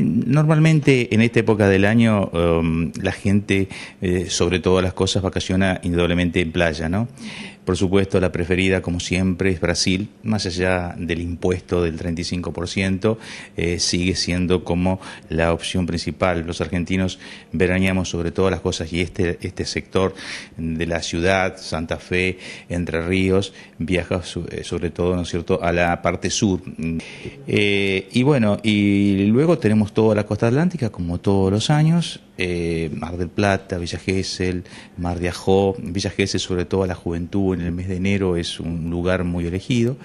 Normalmente en esta época del año um, la gente, eh, sobre todas las cosas, vacaciona indudablemente en playa, ¿no? Por supuesto, la preferida, como siempre, es Brasil, más allá del impuesto del 35%, eh, sigue siendo como la opción principal. Los argentinos veraneamos sobre todas las cosas y este, este sector de la ciudad, Santa Fe, Entre Ríos, viaja eh, sobre todo, ¿no es cierto?, a la parte sur. Eh, y bueno, y luego tenemos toda la costa atlántica, como todos los años, Mar del Plata, Villa Gesell, Mar de Ajó, Villa Gesell sobre todo a la juventud, en el mes de enero es un lugar muy elegido.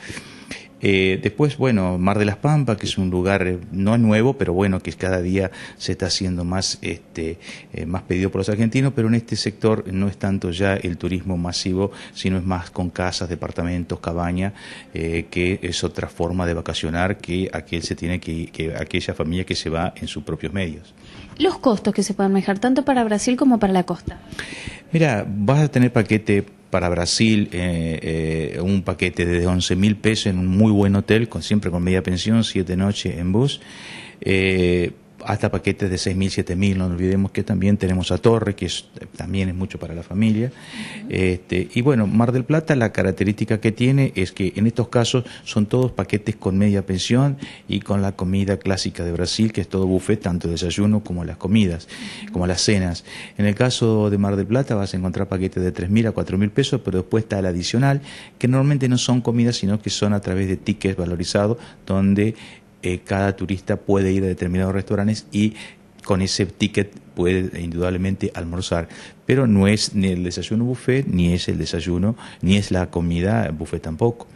Eh, después, bueno, Mar de las Pampas, que es un lugar eh, no nuevo, pero bueno, que cada día se está haciendo más, este, eh, más pedido por los argentinos, pero en este sector no es tanto ya el turismo masivo, sino es más con casas, departamentos, cabañas, que es otra forma de vacacionar que aquel se tiene que, que aquella familia que se va en sus propios medios. Los costos que se pueden manejar tanto para Brasil como para la costa. Mira, vas a tener paquete para Brasil eh, eh, un paquete de 11 mil pesos en un muy buen hotel, con, siempre con media pensión, siete noches en bus. Eh, hasta paquetes de 6.000, 7.000. No olvidemos que también tenemos a Torre, que también es mucho para la familia. Este, y bueno, Mar del Plata, la característica que tiene es que en estos casos son todos paquetes con media pensión y con la comida clásica de Brasil, que es todo buffet, tanto desayuno como las comidas, como las cenas. En el caso de Mar del Plata vas a encontrar paquetes de 3.000 a 4.000 pesos, pero después está el adicional, que normalmente no son comidas, sino que son a través de tickets valorizados, donde eh, cada turista puede ir a determinados restaurantes y con ese ticket puede indudablemente almorzar, pero no es ni el desayuno buffet, ni es el desayuno, ni es la comida buffet tampoco.